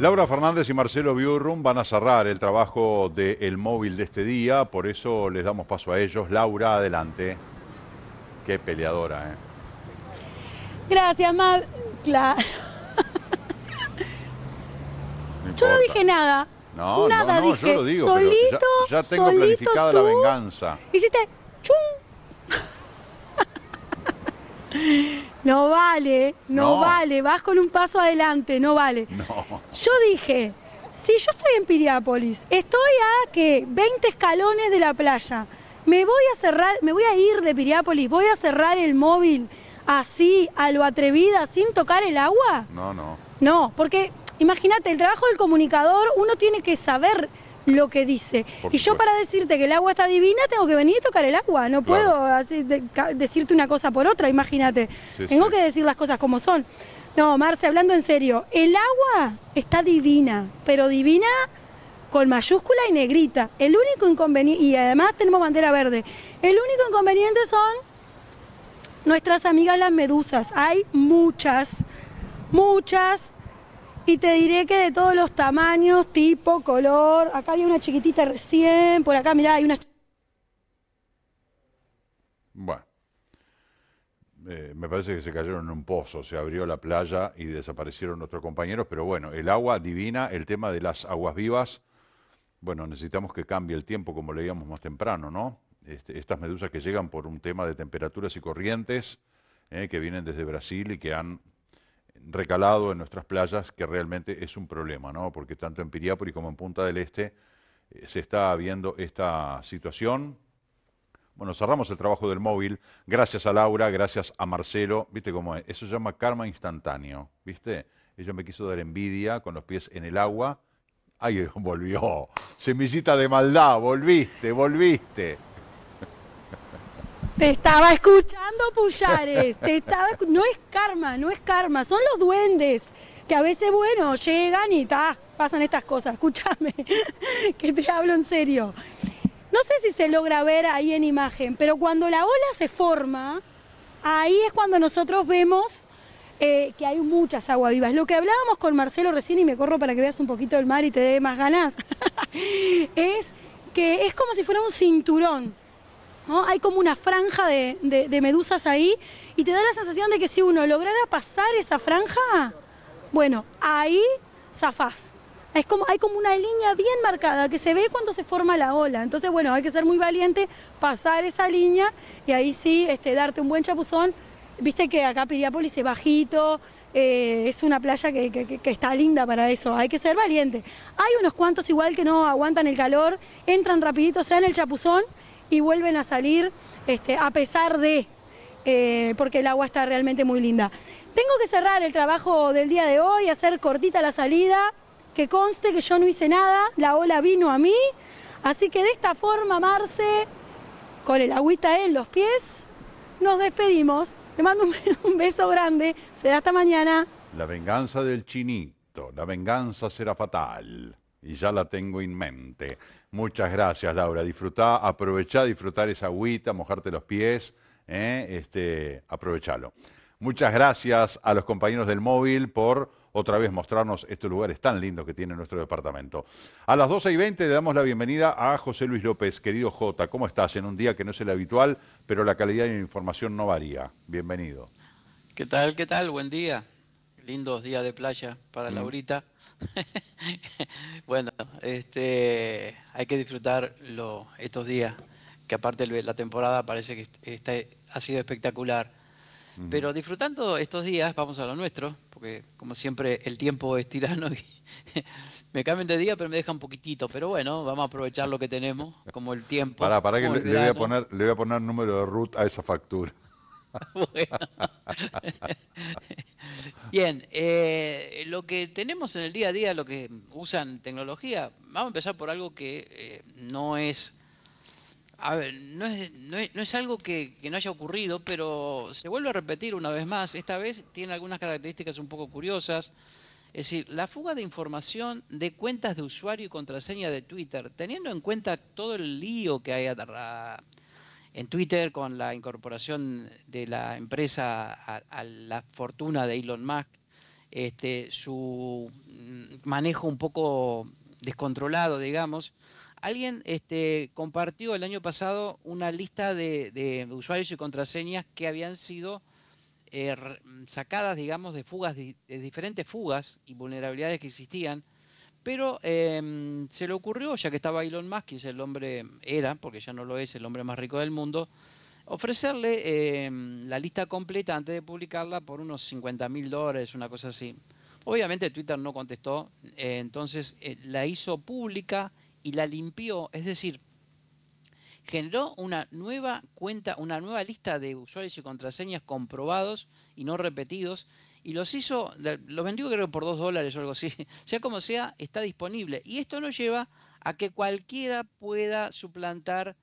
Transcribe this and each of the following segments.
Laura Fernández y Marcelo Biurrum van a cerrar el trabajo del móvil de este día, por eso les damos paso a ellos. Laura, adelante. Qué peleadora, ¿eh? Gracias, Mab. yo no dije nada. No, no, yo lo digo. Solito, ya, tengo planificada la venganza. Hiciste chum. No vale, no, vale, vas con un paso adelante, no vale. No. Yo dije, si yo estoy en Piriápolis, estoy a que 20 escalones de la playa, me voy a cerrar, me voy a ir de Piriápolis, voy a cerrar el móvil así, a lo atrevida, sin tocar el agua. No, no. No, porque imagínate, el trabajo del comunicador, uno tiene que saber lo que dice. y yo para decirte que el agua está divina, tengo que venir y tocar el agua. No puedo decirte una cosa por otra, imagínate. tengo que decir las cosas como son. No, Marce, hablando en serio, el agua está divina, pero divina con mayúscula y negrita. El único inconveniente, y además tenemos bandera verde, el único inconveniente son nuestras amigas las medusas. Hay muchas, muchas y te diré que de todos los tamaños, tipo, color. Acá había una chiquitita recién, por acá, mirá, hay una... Bueno. Eh, me parece que se cayeron en un pozo, se abrió la playa y desaparecieron nuestros compañeros, pero bueno, el agua divina, el tema de las aguas vivas, bueno, necesitamos que cambie el tiempo, como leíamos más temprano, ¿no? Este, estas medusas que llegan por un tema de temperaturas y corrientes, eh, que vienen desde Brasil y que han recalado en nuestras playas, que realmente es un problema, ¿no? Porque tanto en Piriápolis como en Punta del Este eh, se está viendo esta situación. Bueno, cerramos el trabajo del móvil. Gracias a Laura, gracias a Marcelo. ¿Viste cómo es? Eso se llama karma instantáneo, ¿viste? Ella me quiso dar envidia con los pies en el agua. ¡Ay, volvió! Semillita de maldad, volviste, volviste. Te estaba escuchando, Puyares. Te estaba... No es karma, no es karma. Son los duendes que a veces, bueno, llegan y ta, pasan estas cosas. Escúchame, que te hablo en serio. No sé si se logra ver ahí en imagen, pero cuando la ola se forma, ahí es cuando nosotros vemos eh, que hay muchas aguas vivas. Lo que hablábamos con Marcelo recién, y me corro para que veas un poquito el mar y te dé más ganas, es que es como si fuera un cinturón. Hay como una franja de, medusas ahí y te da la sensación de que si uno lograra pasar esa franja, bueno, ahí zafás. Es como, hay como una línea bien marcada que se ve cuando se forma la ola. Entonces, bueno, hay que ser muy valiente, pasar esa línea y ahí sí este, darte un buen chapuzón. Viste que acá Piriápolis es bajito, eh, es una playa que, que, está linda para eso, hay que ser valiente. Hay unos cuantos igual que no aguantan el calor, entran rapidito, se dan el chapuzón y vuelven a salir este, a pesar de, eh, porque el agua está realmente muy linda. Tengo que cerrar el trabajo del día de hoy, hacer cortita la salida, que conste que yo no hice nada, la ola vino a mí, así que de esta forma, Marce, con el agüita en los pies, nos despedimos. Te mando un, beso grande, será hasta mañana. La venganza del chinito, la venganza será fatal y ya la tengo en mente. Muchas gracias, Laura. Disfrutá, aprovechá, disfrutar esa agüita, mojarte los pies, ¿eh? este, aprovechalo. Muchas gracias a los compañeros del móvil por otra vez mostrarnos estos lugares tan lindos que tiene nuestro departamento. A las 12 y 20 le damos la bienvenida a José Luis López. Querido J, ¿cómo estás? En un día que no es el habitual, pero la calidad de la información no varía. Bienvenido. ¿Qué tal? ¿Qué tal? Buen día. Lindos días de playa para mm. Laurita. bueno, este, hay que disfrutar estos días, que aparte la temporada parece que ha sido espectacular. Pero disfrutando estos días, vamos a lo nuestro, porque como siempre el tiempo es tirano y me cambian de día, pero me deja un poquitito. Pero bueno, vamos a aprovechar lo que tenemos, como el tiempo. Para, para que le, voy a poner, le voy a poner número de root a esa factura. Bien, eh, lo que tenemos en el día a día, lo que usan tecnología, vamos a empezar por algo que eh, no es... A ver, no es, no es, algo que, no haya ocurrido, pero se vuelve a repetir una vez más. Esta vez tiene algunas características un poco curiosas. Es decir, la fuga de información de cuentas de usuario y contraseña de Twitter, teniendo en cuenta todo el lío que hay a, en Twitter con la incorporación de la empresa a, la fortuna de Elon Musk, este, su mm, manejo un poco descontrolado, digamos. Alguien este, compartió el año pasado una lista de, usuarios y contraseñas que habían sido eh, sacadas, digamos, de fugas, de diferentes fugas y vulnerabilidades que existían pero em, se le ocurrió, ya que estaba Elon Musk, que es el hombre, era, porque ya no lo es, el hombre más rico del mundo, ofrecerle em, la lista completa antes de publicarla por unos 50 mil dólares, una cosa así. Obviamente Twitter no contestó, eh, entonces eh, la hizo pública y la limpió, es decir, generó una nueva cuenta, una nueva lista de usuarios y contraseñas comprobados y no repetidos y los hizo, los vendió creo por dos dólares o algo así. Sea como sea, está disponible. Y esto nos lleva a que cualquiera pueda suplantar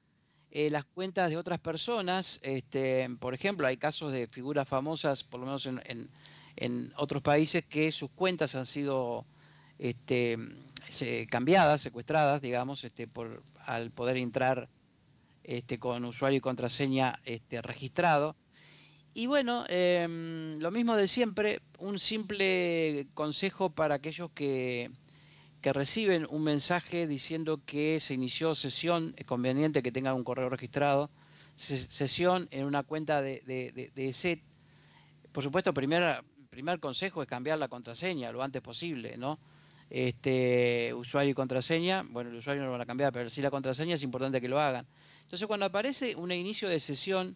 eh, las cuentas de otras personas. Este, por ejemplo, hay casos de figuras famosas, por lo menos en, otros países, que sus cuentas han sido este, cambiadas, secuestradas, digamos, este, por, al poder entrar este, con usuario y contraseña este, registrado. Y bueno, em, lo mismo de siempre, un simple consejo para aquellos que, reciben un mensaje diciendo que se inició sesión, es conveniente que tengan un correo registrado, sesión en una cuenta de, de, de, set. Por supuesto, primer, primer consejo es cambiar la contraseña lo antes posible, ¿no? Este, usuario y contraseña, bueno, el usuario no lo van a cambiar, pero si la contraseña es importante que lo hagan. Entonces, cuando aparece un inicio de sesión,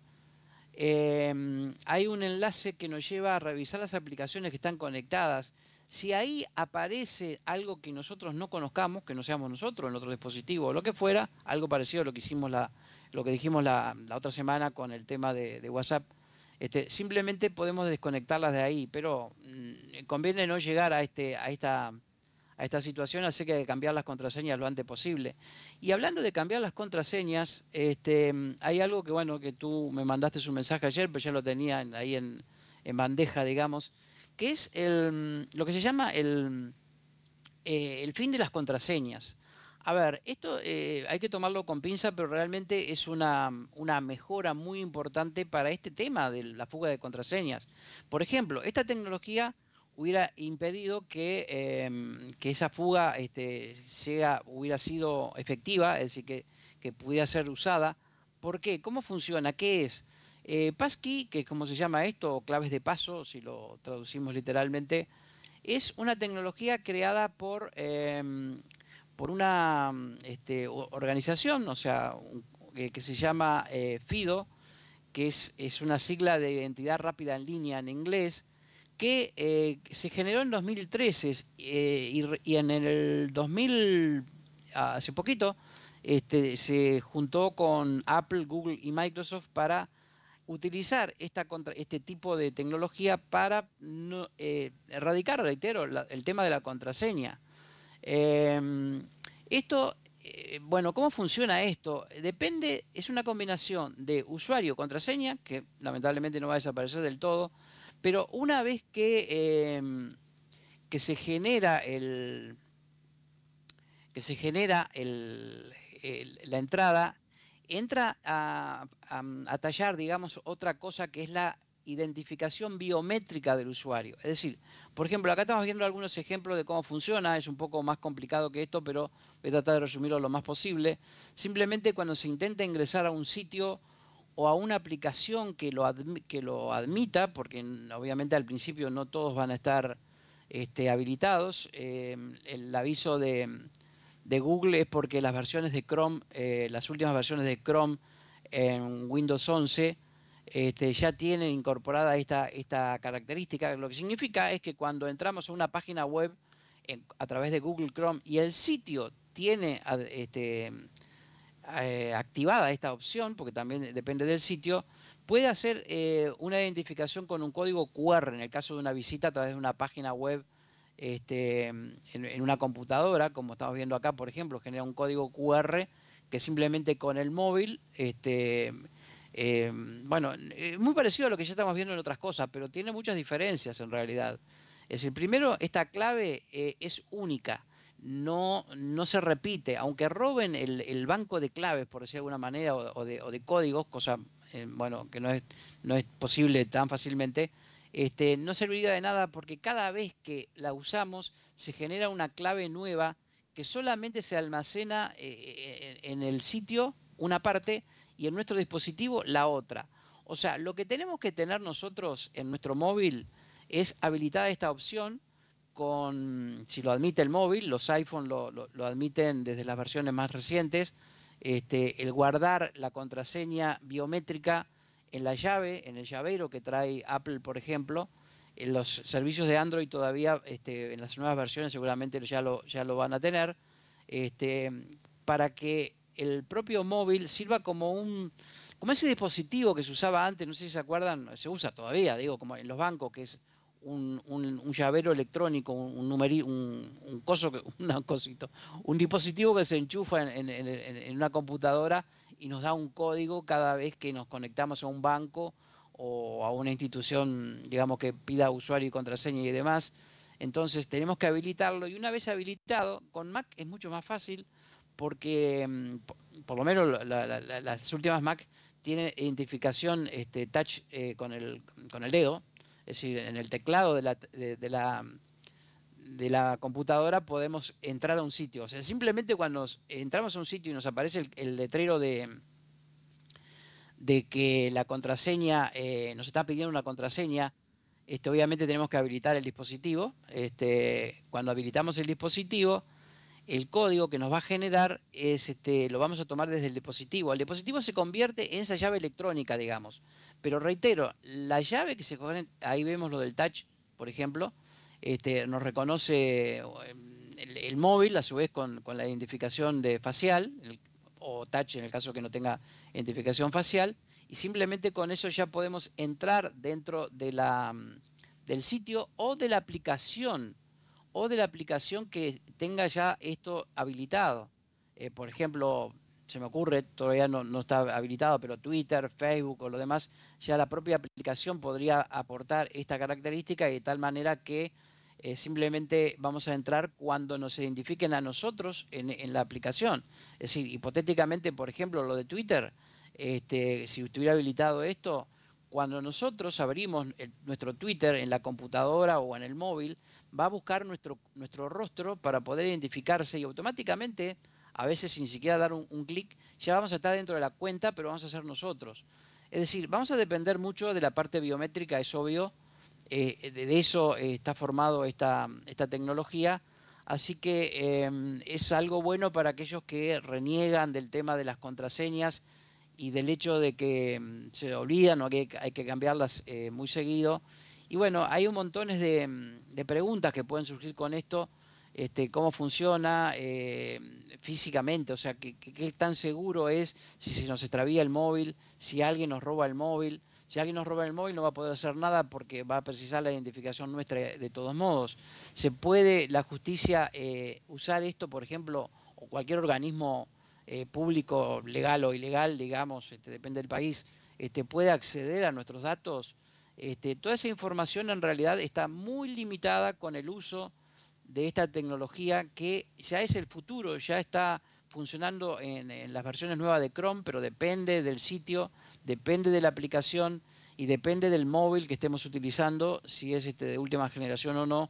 Em, hay un enlace que nos lleva a revisar las aplicaciones que están conectadas. Si ahí aparece algo que nosotros no conozcamos, que no seamos nosotros en otro dispositivo o lo que fuera, algo parecido a lo que hicimos la, lo que dijimos la, otra semana con el tema de, WhatsApp, este, simplemente podemos desconectarlas de ahí, pero mm, conviene no llegar a este, a esta a esta situación, así que hay cambiar las contraseñas lo antes posible. Y hablando de cambiar las contraseñas, este, hay algo que, bueno, que tú me mandaste su mensaje ayer, pero ya lo tenía ahí en, bandeja, digamos, que es lo que se llama eh, el, fin de las contraseñas. A ver, esto eh, hay que tomarlo con pinza, pero realmente es una, mejora muy importante para este tema de la fuga de contraseñas. Por ejemplo, esta tecnología hubiera impedido em, que, esa fuga este, hubiera sido efectiva, es decir, que, que, pudiera ser usada. ¿Por qué? ¿Cómo funciona? ¿Qué es? Eh, que es como se llama esto, claves de paso, si lo traducimos literalmente, es una tecnología creada por, em, por una este, organización, o sea, que, se llama eh, FIDO, que es, es una sigla de identidad rápida en línea en inglés, que eh, se generó en 2013 eh, y, en el 2000, ah, hace poquito, este, se juntó con Apple, Google y Microsoft para utilizar esta este tipo de tecnología para eh, erradicar, reitero, el tema de la contraseña. Em, esto bueno, ¿cómo funciona esto? Depende, es una combinación de usuario, contraseña, que lamentablemente no va a desaparecer del todo, pero una vez que, em, que se genera el que se genera la entrada, entra a, a tallar, digamos, otra cosa que es la identificación biométrica del usuario. Es decir, por ejemplo, acá estamos viendo algunos ejemplos de cómo funciona, es un poco más complicado que esto, pero voy a tratar de resumirlo lo más posible. Simplemente cuando se intenta ingresar a un sitio o a una aplicación que lo, que lo admita, porque obviamente al principio no todos van a estar este, habilitados. Em, el aviso de, Google es porque las versiones de Chrome, eh, las últimas versiones de Chrome en Windows 11 este, ya tienen incorporada esta, esta característica. Lo que significa es que cuando entramos a una página web a través de Google Chrome y el sitio tiene este, eh, activada esta opción, porque también depende del sitio, puede hacer eh, una identificación con un código QR en el caso de una visita a través de una página web este, en, una computadora, como estamos viendo acá, por ejemplo, genera un código QR que simplemente con el móvil, este, eh, bueno, es muy parecido a lo que ya estamos viendo en otras cosas, pero tiene muchas diferencias en realidad. Es el primero, esta clave es única no, no se repite, aunque roben el, el banco de claves, por decir de alguna manera, o, de, o de, códigos, cosa eh, bueno, que no es, posible tan fácilmente, este, no serviría de nada porque cada vez que la usamos se genera una clave nueva que solamente se almacena eh, eh, en el sitio una parte y en nuestro dispositivo la otra. O sea, lo que tenemos que tener nosotros en nuestro móvil es habilitada esta opción con, si lo admite el móvil, los iPhone lo, admiten desde las versiones más recientes, este, el guardar la contraseña biométrica en la llave, en el llavero que trae Apple, por ejemplo, en eh, los servicios de Android todavía, este, en las nuevas versiones seguramente ya lo, van a tener, este, para que el propio móvil sirva como un, como ese dispositivo que se usaba antes, no sé si se acuerdan, se usa todavía, digo, como en los bancos, que es un, llavero electrónico, un, un, un, coso, una cosito, un dispositivo que se enchufa en, una computadora y nos da un código cada vez que nos conectamos a un banco o a una institución, digamos, que pida usuario y contraseña y demás. Entonces tenemos que habilitarlo y una vez habilitado, con Mac es mucho más fácil porque mm, por lo menos las últimas Mac tienen identificación este, touch eh, con, el, con el dedo, es decir, en el teclado de la, computadora podemos entrar a un sitio. O sea, simplemente cuando entramos a un sitio y nos aparece el, letrero de, que la contraseña, eh, nos está pidiendo una contraseña, este, obviamente tenemos que habilitar el dispositivo. Este, cuando habilitamos el dispositivo, el código que nos va a generar es, este, lo vamos a tomar desde el dispositivo. El dispositivo se convierte en esa llave electrónica, digamos. Pero reitero, la llave que se ahí vemos lo del touch, por ejemplo, este, nos reconoce em, el, móvil, a su vez con, la identificación de facial, o touch en el caso que no tenga identificación facial, y simplemente con eso ya podemos entrar dentro de la, mm, del sitio o de la aplicación, o de la aplicación que tenga ya esto habilitado. Eh, por ejemplo, se me ocurre, todavía no, no, está habilitado, pero Twitter, Facebook o lo demás, ya la propia aplicación podría aportar esta característica y de tal manera que eh, simplemente vamos a entrar cuando nos identifiquen a nosotros en, la aplicación. Es decir, hipotéticamente, por ejemplo, lo de Twitter, este, si estuviera habilitado esto, cuando nosotros abrimos nuestro Twitter en la computadora o en el móvil, va a buscar nuestro, nuestro rostro para poder identificarse y automáticamente a veces sin siquiera dar un, clic, ya vamos a estar dentro de la cuenta, pero vamos a ser nosotros. Es decir, vamos a depender mucho de la parte biométrica, es obvio, eh, de eso eh, está formado esta, esta, tecnología, así que em, es algo bueno para aquellos que reniegan del tema de las contraseñas y del hecho de que em, se olvidan o que hay que cambiarlas eh, muy seguido. Y bueno, hay un montón de em, preguntas que pueden surgir con esto este, cómo funciona eh, físicamente, o sea, qué, tan seguro es si se nos extravía el móvil, si alguien nos roba el móvil. Si alguien nos roba el móvil no va a poder hacer nada porque va a precisar la identificación nuestra de todos modos. Se puede la justicia eh, usar esto, por ejemplo, o cualquier organismo eh, público, legal o ilegal, digamos, este, depende del país, este, puede acceder a nuestros datos. Este, toda esa información en realidad está muy limitada con el uso de esta tecnología que ya es el futuro, ya está funcionando en, las versiones nuevas de Chrome, pero depende del sitio, depende de la aplicación y depende del móvil que estemos utilizando, si es este de última generación o no.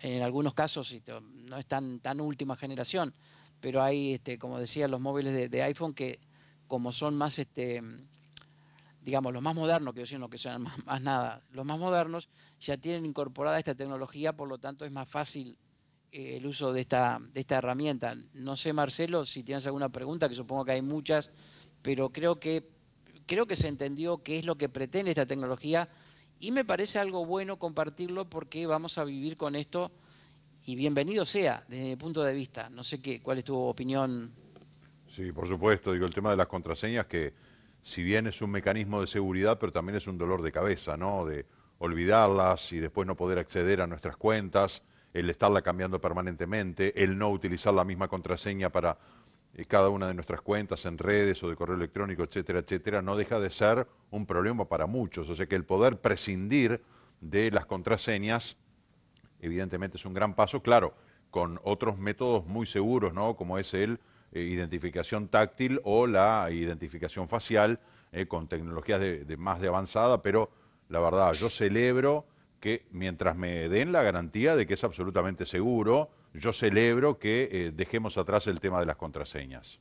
En algunos casos no es tan, última generación, pero hay, este, como decía, los móviles de, iPhone que como son más, este, digamos, los más modernos, quiero decir, no que sean más nada, los más modernos ya tienen incorporada esta tecnología, por lo tanto es más fácil eh, el uso de esta, de esta herramienta. No sé, Marcelo, si tienes alguna pregunta, que supongo que hay muchas, pero creo que, creo que se entendió qué es lo que pretende esta tecnología y me parece algo bueno compartirlo porque vamos a vivir con esto y bienvenido sea desde mi punto de vista. No sé qué, cuál es tu opinión. Sí, por supuesto, digo, el tema de las contraseñas que si bien es un mecanismo de seguridad, pero también es un dolor de cabeza, ¿no? De olvidarlas y después no poder acceder a nuestras cuentas el estarla cambiando permanentemente, el no utilizar la misma contraseña para eh, cada una de nuestras cuentas en redes o de correo electrónico, etcétera, etcétera, no deja de ser un problema para muchos. O sea que el poder prescindir de las contraseñas, evidentemente es un gran paso, claro, con otros métodos muy seguros, ¿no? Como es el eh, identificación táctil o la identificación facial, eh, con tecnologías de más de avanzada, pero la verdad, yo celebro que mientras me den la garantía de que es absolutamente seguro, yo celebro que eh, dejemos atrás el tema de las contraseñas.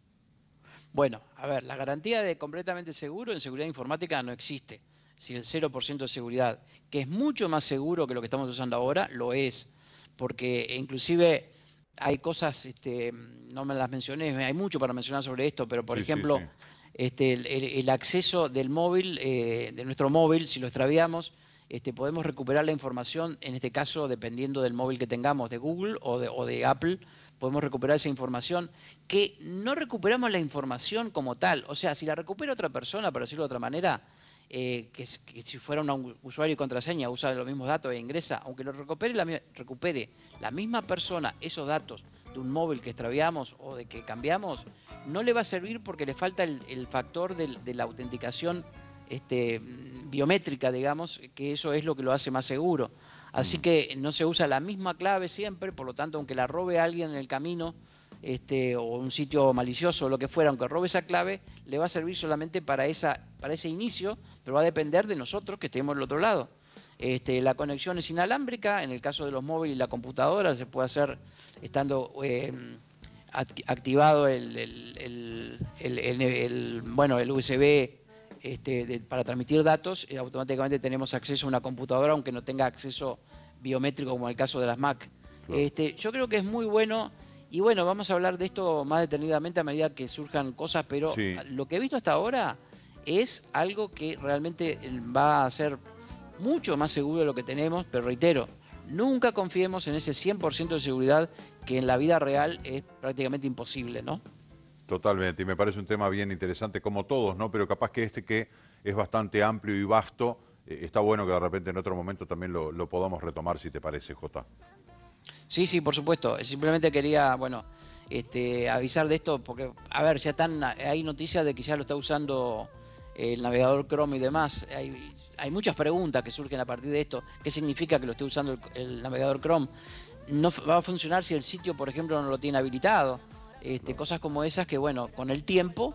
Bueno, a ver, la garantía de completamente seguro en seguridad informática no existe. Si el 0% de seguridad, que es mucho más seguro que lo que estamos usando ahora, lo es. Porque inclusive hay cosas, este, no me las mencioné, hay mucho para mencionar sobre esto, pero por ejemplo, Este, el, acceso del móvil, eh, de nuestro móvil, si lo extraviamos, este, podemos recuperar la información, en este caso, dependiendo del móvil que tengamos, de Google o de, Apple, podemos recuperar esa información, que no recuperamos la información como tal. O sea, si la recupera otra persona, para decirlo de otra manera, eh, que, si fuera un usuario y contraseña, usa los mismos datos e ingresa, aunque lo recupere la, recupere la misma persona esos datos de un móvil que extraviamos o de que cambiamos, no le va a servir porque le falta el, factor de la autenticación este, mm, biométrica, digamos, que eso es lo que lo hace más seguro. Así mm. que no se usa la misma clave siempre, por lo tanto, aunque la robe alguien en el camino, este, o un sitio malicioso o lo que fuera, aunque robe esa clave, le va a servir solamente para, esa, para ese inicio, pero va a depender de nosotros que estemos del otro lado. Este, la conexión es inalámbrica, en el caso de los móviles y la computadora se puede hacer estando eh, activado el, bueno, el USB este, para transmitir datos, eh, automáticamente tenemos acceso a una computadora, aunque no tenga acceso biométrico como el caso de las Mac. Este, yo creo que es muy bueno y bueno, vamos a hablar de esto más detenidamente a medida que surjan cosas, pero lo que he visto hasta ahora es algo que realmente eh, va a ser mucho más seguro de lo que tenemos, pero reitero, nunca confiemos en ese 100% de seguridad que en la vida real es prácticamente imposible, ¿no? Totalmente, y me parece un tema bien interesante, como todos, ¿no? Pero capaz que este que es bastante amplio y vasto, eh, está bueno que de repente en otro momento también lo, podamos retomar, si te parece, Jota. Sí, sí, por supuesto. Simplemente quería, bueno, este, avisar de esto, porque, a ver, ya están, hay noticias de que ya lo está usando el navegador Chrome y demás. Hay, muchas preguntas que surgen a partir de esto. ¿Qué significa que lo esté usando el navegador Chrome? No va a funcionar si el sitio, por ejemplo, no lo tiene habilitado este, cosas como esas que, bueno, con el tiempo,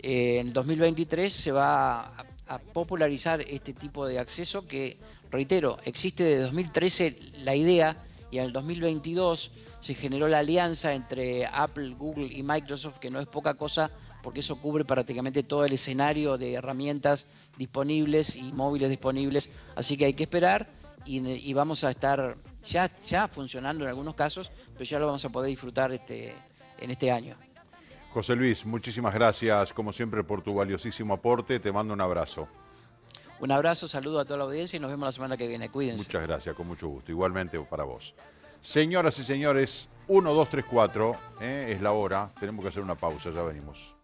eh, en 2023 se va a, popularizar este tipo de acceso que, reitero, existe desde 2013 la idea y en el 2022 se generó la alianza entre Apple, Google y Microsoft, que no es poca cosa porque eso cubre prácticamente todo el escenario de herramientas disponibles y móviles disponibles, así que hay que esperar y, vamos a estar ya, ya funcionando en algunos casos, pero ya lo vamos a poder disfrutar este, en este año. José Luis, muchísimas gracias como siempre por tu valiosísimo aporte. Te mando un abrazo. Un abrazo, saludo a toda la audiencia y nos vemos la semana que viene. Cuídense. Muchas gracias, con mucho gusto. Igualmente para vos. Señoras y señores, 1, 2, 3, 4 es la hora. Tenemos que hacer una pausa, ya venimos.